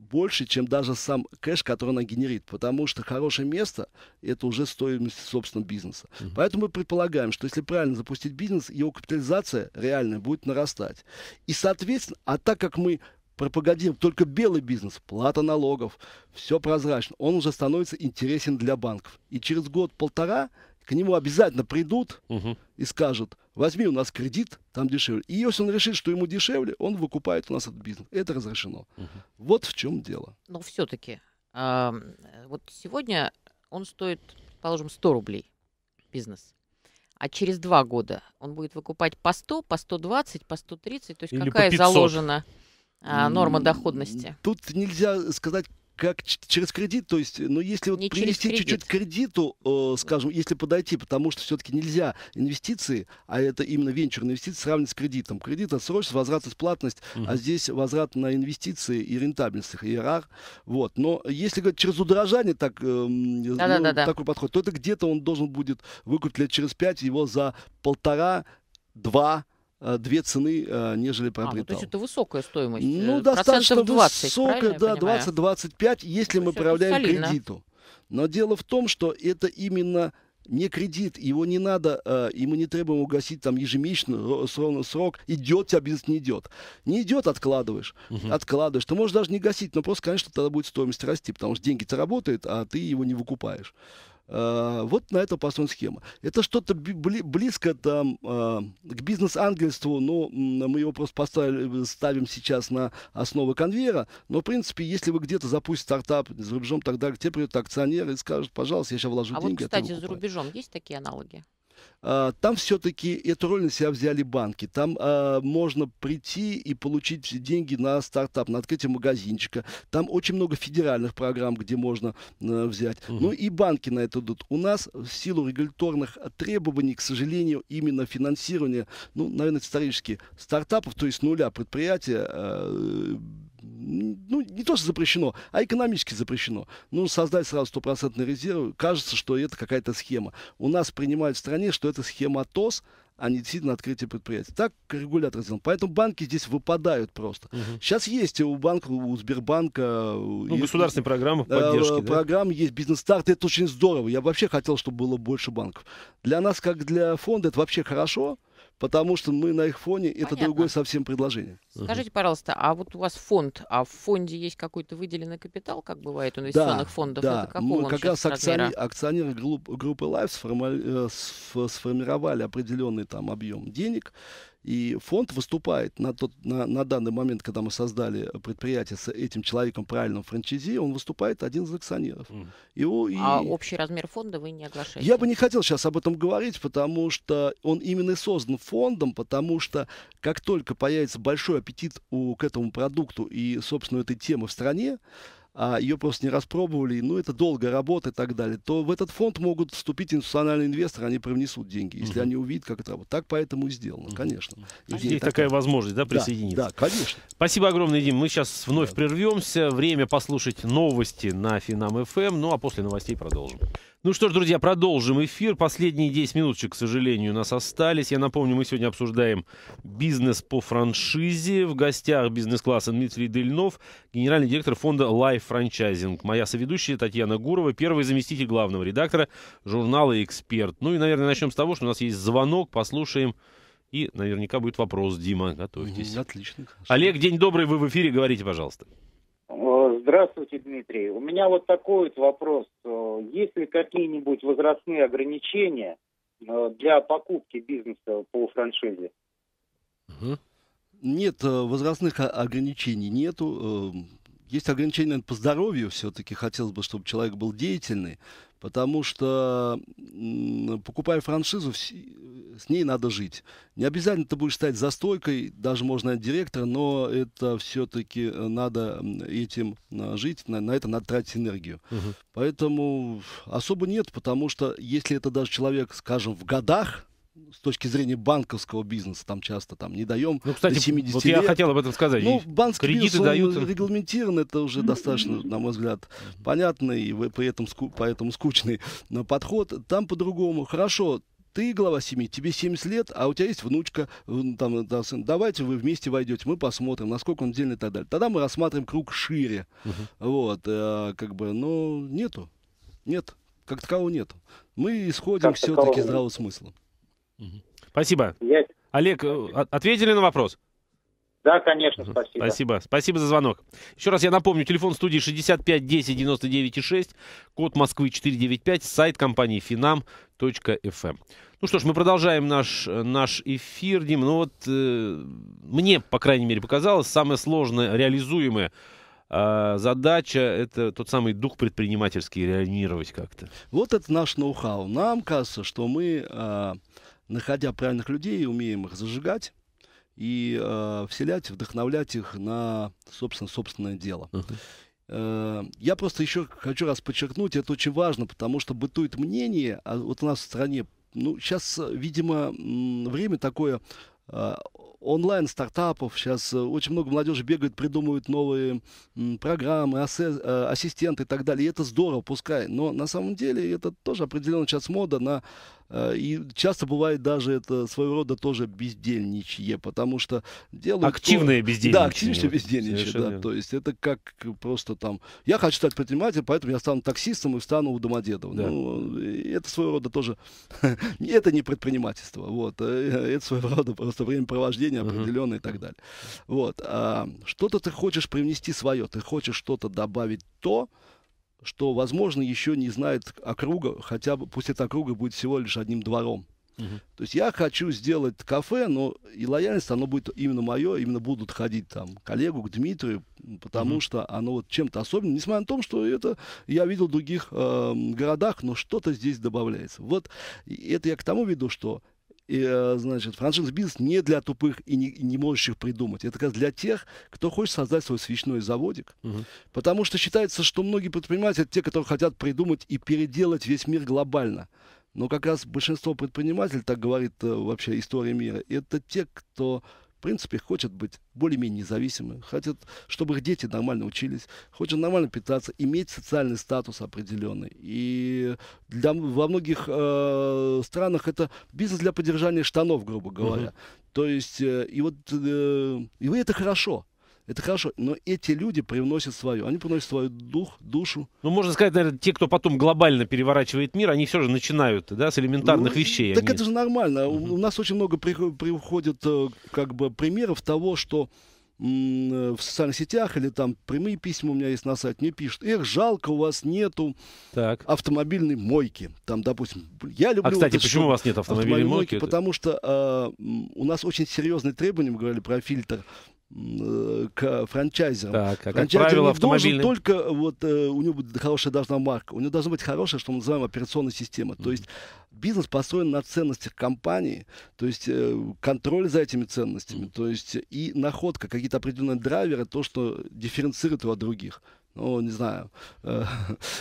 больше, чем даже сам кэш, который она генерит, потому что хорошее место – это уже стоимость собственного бизнеса. Uh -huh. Поэтому мы предполагаем, что если правильно запустить бизнес, его капитализация реальная будет нарастать. И, соответственно, а так как мы пропагандируем только белый бизнес, плата налогов, все прозрачно, он уже становится интересен для банков. И через год-полтора к нему обязательно придут угу. и скажут, возьми у нас кредит, там дешевле. И если он решит, что ему дешевле, он выкупает у нас этот бизнес. Это разрешено. Угу. Вот в чем дело. Но все-таки, э, вот сегодня он стоит, положим, 100 рублей бизнес а через два года он будет выкупать по 100, по 120, по 130. То есть Или какая заложена а, норма доходности? Тут нельзя сказать как через кредит, то есть, ну, если вот не принести чуть-чуть кредиту, э, скажем, если подойти, потому что все-таки нельзя инвестиции, а это именно венчурные инвестиции, сравнивать с кредитом. Кредит отсрочится, возврат исплатность, угу. а здесь возврат на инвестиции и рентабельность, и ИРАР. Вот. Но если говорить через удорожание, так, э, да, ну, да, да, такой подход, то это где-то он должен будет выкупить лет через пять его за полтора, два, Э, две цены, э, нежели приобретал. А, ну, то есть это высокая стоимость? Ну, э, достаточно 20, высокая, да, 20-25, если ну, мы проявляем кредиту. Но дело в том, что это именно не кредит, его не надо, э, и мы не требуем угасить там ежемесячно, срок, срок, идет тебя бизнес, не идет. Не идет, откладываешь, угу. откладываешь. Ты можешь даже не гасить, но просто, конечно, тогда будет стоимость расти, потому что деньги-то работают, а ты его не выкупаешь. А, вот на это пасон схема. Это что-то бли, близко там а, к бизнес-ангельству, но мы его просто поставили, ставим сейчас на основы конвейера. Но, в принципе, если вы где-то запустите стартап за рубежом, тогда к тебе придет акционер и скажет, пожалуйста, я сейчас вложу а деньги. А вот, кстати, за рубежом есть такие аналоги? А, там все-таки эту роль на себя взяли банки. Там э, можно прийти и получить деньги на стартап, на открытие магазинчика. Там очень много федеральных программ, где можно э, взять. Угу. Ну и банки на это идут. У нас в силу регуляторных требований, к сожалению, именно финансирование, ну, наверное, исторически стартапов, то есть нуля предприятия, э, ну, не то, что запрещено, а экономически запрещено. Ну, создать сразу стопроцентный резерв, кажется, что это какая-то схема. У нас принимают в стране, что это схема ТОС, а не действительно открытие предприятия. Так регулятор сделал. Поэтому банки здесь выпадают просто. Угу. Сейчас есть у банка, у Сбербанка... Ну, есть, государственные программы э, поддержки. Э, да? Программы есть, бизнес-старт. Это очень здорово. Я вообще хотел, чтобы было больше банков. Для нас, как для фонда, это вообще хорошо потому что мы на их фоне, это другое совсем предложение. Скажите, пожалуйста, а вот у вас фонд, а в фонде есть какой-то выделенный капитал, как бывает у инвестиционных да, фондов? Да, это мы как раз акционер, акционеры группы Life э, сформировали определенный там объем денег, и фонд выступает на, тот, на, на данный момент, когда мы создали предприятие с этим человеком правильным франчайзи, он выступает один из акционеров. Mm. Его, а и... А общий размер фонда вы не оглашаете? Я бы не хотел сейчас об этом говорить, потому что он именно и создан фондом, потому что как только появится большой аппетит у, к этому продукту и, собственно, этой темы в стране, а ее просто не распробовали, ну, это долго работа и так далее, то в этот фонд могут вступить институциональные инвесторы, они привнесут деньги, если uh они увидят, как это работает. Так поэтому и сделано, конечно. Идея Есть такая, такая возможность, да, присоединиться? Да, да, конечно. Спасибо огромное, Дим. Мы сейчас вновь да. прервемся. Время послушать новости на Финам-ФМ, эм. ну, а после новостей продолжим. Ну что ж, друзья, продолжим эфир. Последние 10 минуточек, к сожалению, у нас остались. Я напомню, мы сегодня обсуждаем бизнес по франшизе. В гостях бизнес-класса Дмитрий Дельнов, генеральный директор фонда Life Franchising. Моя соведущая Татьяна Гурова, первый заместитель главного редактора журнала «Эксперт». Ну и, наверное, начнем с того, что у нас есть звонок, послушаем. И наверняка будет вопрос. Дима, готовьтесь. Отлично. Хорошо. Олег, день добрый, вы в эфире, говорите, пожалуйста. Э, Здравствуйте, Дмитрий. У меня вот такой вот вопрос. Э, есть ли какие-нибудь возрастные ограничения э, для покупки бизнеса по франшизе? Угу. Нет, э, возрастных а, ограничений нету. Есть ограничения по здоровью все-таки. Хотелось бы, чтобы человек был деятельный потому что, покупая франшизу, э, с ней надо жить. Не обязательно ты будешь стать застойкой, даже можно директор, но это все-таки э, надо этим э, жить, на, на это надо тратить энергию. Угу. Поэтому особо нет, потому что если это даже человек, скажем, в годах, с точки зрения банковского бизнеса, там часто там не даем ну, кстати, до 70 вот лет. я хотел об этом сказать. Ну, банковский Кредиты бизнес, дают... он регламентирован, это уже достаточно, на мой взгляд, понятный и поэтому, поэтому скучный но подход. Там по-другому. Хорошо, ты глава семьи, тебе 70 лет, а у тебя есть внучка, э, там, э, да, сын, давайте вы вместе войдете, мы посмотрим, насколько он дельный и так далее. Тогда мы рассматриваем круг шире. uh Вот, э, как бы, но нету, нет, как такового нету. Мы исходим все-таки здравого смысла. Спасибо. Я... Олег, э, ответили на вопрос? Да, конечно, спасибо. Спасибо. Спасибо за звонок. Еще раз я напомню, телефон студии 65 10 99 6, код Москвы 495, сайт компании finam.fm. Эм. Ну что ж, мы продолжаем наш, э, наш эфир, Дим. Ну вот э, мне, по крайней мере, показалось, самая сложная, реализуемая э, задача — это тот самый дух предпринимательский реанимировать как-то. Вот это наш ноу-хау. Нам кажется, что мы э, находя правильных людей, умеем их зажигать и э, вселять, вдохновлять их на, собственно, собственное дело. Uh-huh. Я просто еще хочу раз подчеркнуть, это очень важно, потому что бытует мнение, а вот у нас в стране, ну, сейчас, видимо, время такое э, онлайн стартапов. Сейчас э, очень много молодежи бегает, придумывают новые программы, ассистенты и так далее. И это здорово, пускай. Но на самом деле это тоже определенно сейчас мода на Э, и часто бывает даже это своего рода тоже бездельничье, потому что делают... Активное то... бездельничье. Да, активное бездельничье, да. То есть это как просто там... Я хочу стать предпринимателем, поэтому я стану таксистом и стану у Домодедова. Да. Ну, это своего рода тоже... это не предпринимательство, вот. Э, это своего рода просто времяпровождение определенное uh-huh. и так далее. Вот. А что-то ты хочешь привнести свое, ты хочешь что-то добавить то, что, возможно, еще не знает округа, хотя бы, пусть эта округа будет всего лишь одним двором. Угу. То есть я хочу сделать кафе, но и лояльность, оно будет именно мое, именно будут ходить там коллегу к Дмитрию, потому угу. что оно вот чем-то особенным, несмотря на то, что это я видел в других э, городах, но что-то здесь добавляется. Вот это я к тому веду, что и, э, значит, франшиз-бизнес не для тупых и не, и не можущих придумать. Это как раз для тех, кто хочет создать свой свечной заводик. Угу. Потому что считается, что многие предприниматели это те, которые хотят придумать и переделать весь мир глобально. Но как раз большинство предпринимателей, так говорит э, вообще история мира, это те, кто принципе, хотят быть более-менее независимым, хотят, чтобы их дети нормально учились, хотят нормально питаться, иметь социальный статус определенный. И для, во многих э, странах это бизнес для поддержания штанов, грубо говоря. Uh-huh. То есть, э, и вот, э, и это хорошо. Это хорошо, но эти люди привносят свое. Они приносят свою дух, душу. Ну, можно сказать, наверное, те, кто потом глобально переворачивает мир, они все же начинают да, с элементарных ну, вещей. Так они... это же нормально. Uh -huh. У нас очень много приходит э, как бы примеров того, что э, в социальных сетях или там прямые письма у меня есть на сайте, мне пишут, эх, жалко, у вас нету так. автомобильной мойки. Там, допустим, я люблю... А, кстати, почему шум, у вас нет автомобильной, автомобильной мойки? мойки это... Потому что э, у нас очень серьезные требования, мы говорили про фильтр Э, к франчайзерам. Так, а Франчайзер как правило, должен только, вот, э, у него будет хорошая должна марка, у него должна быть хорошая, что мы называем, операционная система. Mm-hmm. То есть бизнес построен на ценностях компании, то есть э, контроль за этими ценностями, mm-hmm. то есть и находка, какие-то определенные драйверы, то, что дифференцирует его от других ну, не знаю, э,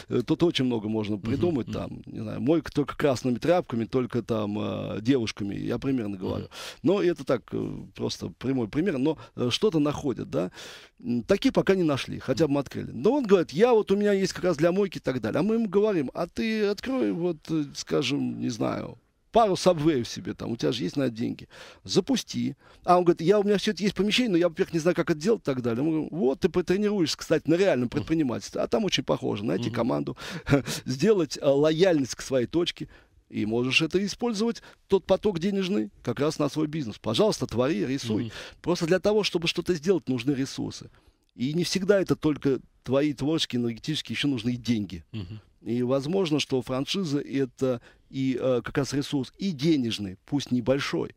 тут очень много можно придумать uh-huh, там, не знаю, мойка только красными тряпками, только там э, девушками, я примерно ну говорю. Uh-huh. Но это так, э, просто прямой пример, но э, что-то находят, да. Такие пока не нашли, хотя бы открыли. Но он говорит, я вот, у меня есть как раз для мойки и так далее. А мы ему говорим, а ты открой вот, э, скажем, не знаю, пару сабвеев себе, там, у тебя же есть на деньги, запусти. А он говорит, я, у меня все это есть помещение, но я, во-первых, не знаю, как это делать и так далее. Мы говорим, вот ты потренируешься, кстати, на реальном предпринимательстве. А там очень похоже, найти команду, сделать э, лояльность к своей точке, и можешь это использовать, тот поток денежный, как раз на свой бизнес. Пожалуйста, твори, рисуй. Просто для того, чтобы что-то сделать, нужны ресурсы. И не всегда это только твои творческие, энергетические, еще нужны и деньги. И возможно, что франшиза это и э, как раз ресурс и денежный, пусть небольшой,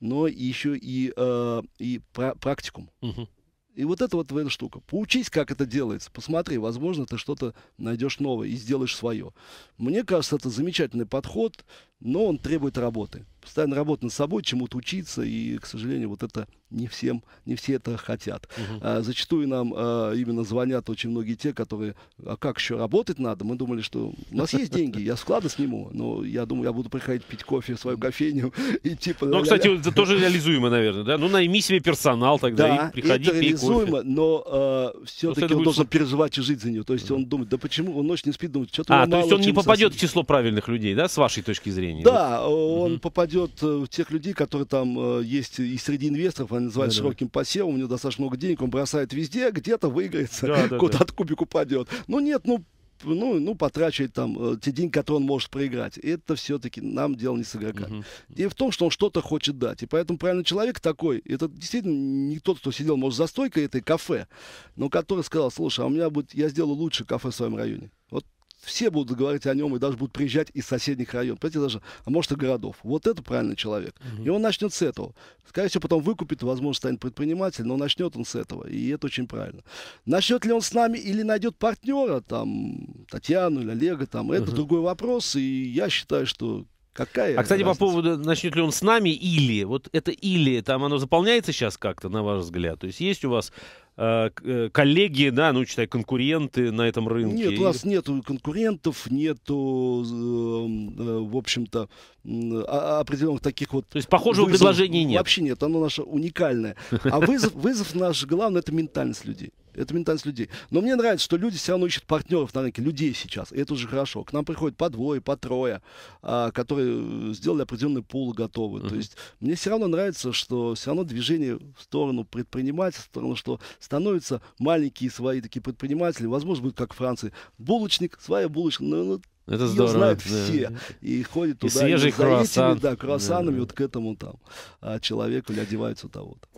но еще и, э, и пра- практикум. Угу. И вот это вот эта штука. Поучись, как это делается. Посмотри, возможно, ты что-то найдешь новое и сделаешь свое. Мне кажется, это замечательный подход но он требует работы. Постоянно работать над собой, чему-то учиться, и, к сожалению, вот это не всем, не все это хотят. Угу. А, зачастую нам а, именно звонят очень многие те, которые, а как еще работать надо? Мы думали, что у нас есть деньги, я склады сниму, но я думаю, я буду приходить пить кофе в свою кофейню и типа... Ну, кстати, это тоже реализуемо, наверное, да? Ну, найми себе персонал тогда да, и приходи, это реализуемо, но а, все-таки он должен переживать и жить за нее. То есть он думает, да почему он ночь не спит, думает, что-то А, то есть он не попадет в число правильных людей, да, с вашей точки зрения? направлении. Да, вот. Э, он угу. попадет э, в тех людей, которые там э, есть и среди инвесторов, они называют да, широким да. посевом, у него достаточно много денег, он бросает везде, а где-то выиграется, да, да, куда-то да. кубик упадет. Ну нет, ну ну, ну, потрачивать там те деньги, которые он может проиграть. Это все-таки нам дело не с игроками. Uh-huh. И в том, что он что-то хочет дать. И поэтому правильный человек такой, это действительно не тот, кто сидел, может, за стойкой этой кафе, но который сказал, слушай, а у меня будет, я сделаю лучше кафе в своем районе. Вот все будут говорить о нем и даже будут приезжать из соседних районов, понимаете, даже, а может, и городов. Вот это правильный человек. Угу. И он начнет с этого. Скорее всего, потом выкупит, возможно, станет предприниматель, но начнет он с этого. И это очень правильно. Начнет ли он с нами или найдет партнера, там, Татьяну или Олега, там, это другой вопрос. И я считаю, что Какая а, кстати, разница? по поводу, начнет ли он с нами или, вот это или, там оно заполняется сейчас как-то, на ваш взгляд? То есть есть у вас Э, э, коллеги, да, ну, читай, конкуренты на этом рынке? Нет, у нас нет конкурентов, нету, эм, э, в общем-то, а, а, определенных таких вот... То есть похожего вызов. предложения нет? Вообще нет, оно наше уникальное. А вызов, вызов наш главный – это ментальность людей. Это ментальность людей. Но мне нравится, что люди все равно ищут партнеров на рынке, людей сейчас. И это уже хорошо. К нам приходят по двое, по трое, а, которые э, сделали определенный пул готовы. Uh-huh. То есть мне все равно нравится, что все равно движение в сторону предпринимательства, в сторону, что становятся маленькие свои такие предприниматели. Возможно, будет как в Франции. Булочник, своя булочка. Ну, ну, это здорово. Ее знают да. все. И ходят туда. И свежий и круассан. да, круассанами да. вот к этому там а, человеку или одеваются того-то.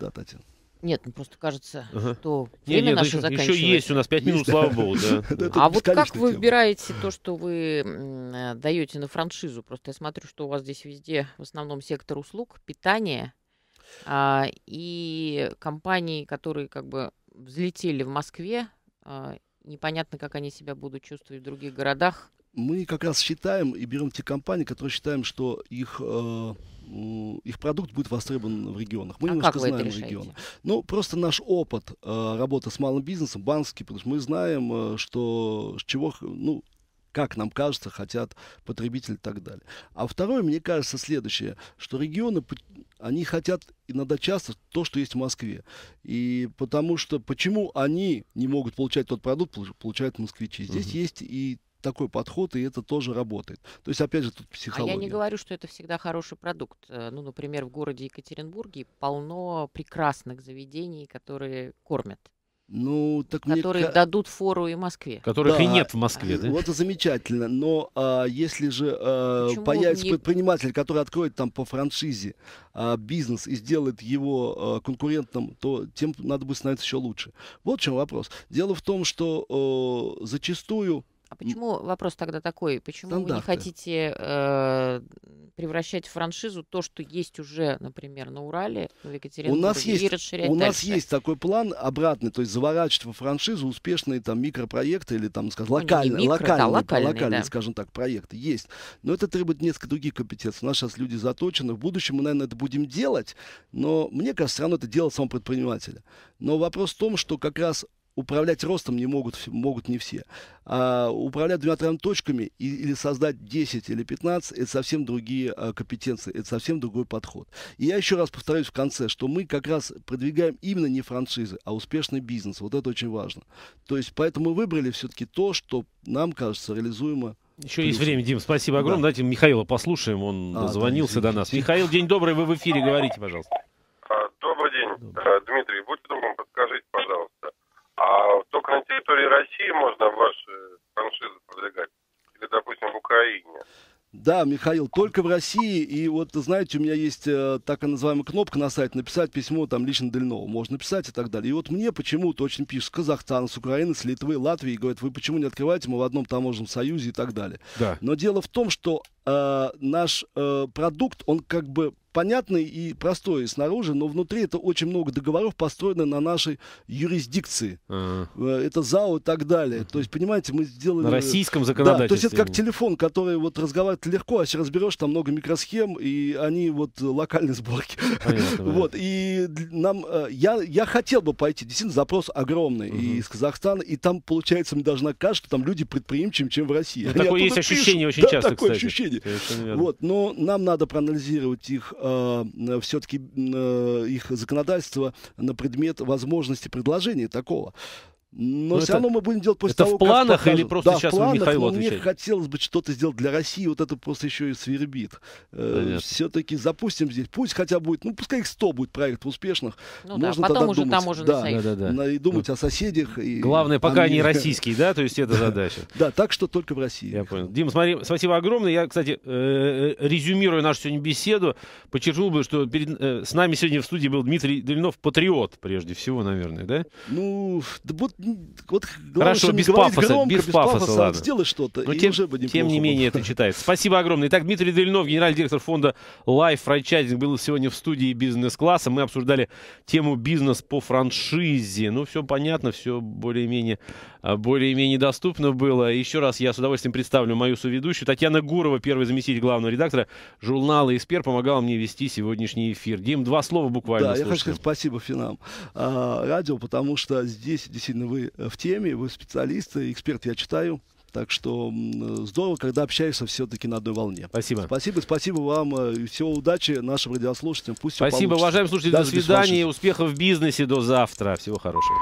Да, Татьяна. Нет, ну просто кажется, ага. что время нет, ну, наше еще, заканчивается. Еще есть у нас пять минут, слава богу. Да. А вот как вы выбираете то, что вы даете на франшизу? Просто я смотрю, что у вас здесь везде в основном сектор услуг, питание а, и компании, которые как бы взлетели в Москве. А, непонятно, как они себя будут чувствовать в других городах. Мы как раз считаем и берем те компании, которые считаем, что их э, их продукт будет востребован в регионах. Мы а немножко знаем регионы. Ну, просто наш опыт э, работы с малым бизнесом, банковский, потому что мы знаем, э, что с чего, ну, как нам кажется, хотят потребители и так далее. А второе, мне кажется, следующее, что регионы, они хотят иногда часто то, что есть в Москве. И потому что, почему они не могут получать тот продукт, получают москвичи. Здесь угу. есть и такой подход, и это тоже работает. То есть, опять же, тут психология. А я не говорю, что это всегда хороший продукт. Э, ну, например, в городе Екатеринбурге полно прекрасных заведений, которые кормят. Ну, так которые мне... дадут фору и Москве. Которых да, и нет в Москве, э, да? Вот это замечательно. Но а, если же а, появится не... предприниматель, который откроет там по франшизе а, бизнес и сделает его а, конкурентным, то тем надо будет становиться еще лучше. Вот в чем вопрос. Дело в том, что а, зачастую а почему вопрос тогда такой? Почему стандарты. вы не хотите э, превращать в франшизу то, что есть уже, например, на Урале, в Екатеринбурге, у нас и есть, и расширять У дальше? нас есть такой план обратный, то есть заворачивать во франшизу успешные там микропроекты или там, скажем, ну, локальные, микро, локальные, да, локальные, локальные да. скажем так, проекты есть. Но это требует несколько других компетенций. У нас сейчас люди заточены. В будущем мы, наверное, это будем делать, но мне кажется, все равно это дело самого предпринимателя. Но вопрос в том, что как раз управлять ростом не могут, могут не все. А управлять двумя тремя точками и, или создать 10 или 15 – это совсем другие а, компетенции, это совсем другой подход. И я еще раз повторюсь в конце, что мы как раз продвигаем именно не франшизы, а успешный бизнес. Вот это очень важно. То есть поэтому мы выбрали все-таки то, что нам кажется реализуемо еще Плюс. есть время, Дим, спасибо огромное. Да. Давайте Михаила послушаем, он а, дозвонился да, до нас. Михаил, день добрый, вы в эфире, говорите, пожалуйста. А, добрый день, а, Дмитрий, будьте добрым, подскажите а только на территории России можно ваши франшизы продвигать? Или, допустим, в Украине? Да, Михаил, только в России. И вот, знаете, у меня есть э, так называемая кнопка на сайте «Написать письмо там лично Дельнову». Можно писать и так далее. И вот мне почему-то очень пишут Казахстан, Казахстана, с Украины, с Литвы, Латвии. Говорят, вы почему не открываете, мы в одном таможенном союзе и так далее. Да. Но дело в том, что э, наш э, продукт, он как бы понятный и простой снаружи, но внутри это очень много договоров построено на нашей юрисдикции. uh Это ЗАО и так далее. uh То есть, понимаете, мы сделали... На российском законодательстве. Да, то есть это как телефон, который вот разговаривает легко, а если разберешь, там много микросхем, и они вот э, локальные сборки. вот, и нам... Э, я, я хотел бы пойти, действительно, запрос огромный и из Казахстана, и там, получается, мне должна кажется, что там люди предприимчивее, чем в России. Ну, такое есть ощущение очень да, часто, такое кстати. ощущение. Вот, но нам надо проанализировать их Э, все-таки э, их законодательство на предмет возможности предложения такого. Но, Но ну, все это, равно мы будем делать после это того, в планах как или просто да, сейчас в планах, Михаилу но мне хотелось бы что-то сделать для России, вот это просто еще и свербит. Э, все-таки запустим здесь, пусть хотя будет, ну пускай их 100 будет проектов успешных. Ну Можно да, потом уже думать, таможенный да, союз. Да, да, да. И думать ну, о соседях. И Главное, пока они российские, да, то есть это задача. Да, так что только в России. Я понял. Дима, смотри, спасибо огромное. Я, кстати, э, э, резюмирую нашу сегодня беседу, подчеркнул бы, что перед, э, с нами сегодня в студии был Дмитрий Дельнов, патриот прежде всего, наверное, да? Ну, вот вот главное, Хорошо, без пафоса, громко, без, без пафоса, пафоса ладно. сделай что-то, Но ну, и тем, уже бы Тем не менее, это читается. Спасибо огромное. Итак, Дмитрий Дрельнов, генеральный директор фонда Life Franchising, был сегодня в студии бизнес-класса. Мы обсуждали тему бизнес по франшизе. Ну, все понятно, все более-менее а, более-менее доступно было. Еще раз я с удовольствием представлю мою соведущую. Татьяна Гурова, первый заместитель главного редактора журнала «Испер», помогала мне вести сегодняшний эфир. Дим, два слова буквально. Да, слушаем. я хочу сказать спасибо финам а, радио, потому что здесь действительно вы э, в теме, вы специалисты, эксперт я читаю. Так что э, здорово, когда общаешься все-таки на одной волне. Спасибо. Спасибо, спасибо вам. Э, всего удачи нашим радиослушателям. Пусть Спасибо, уважаемые слушатели. Даже до свидания. Успехов в бизнесе. До завтра. Всего хорошего.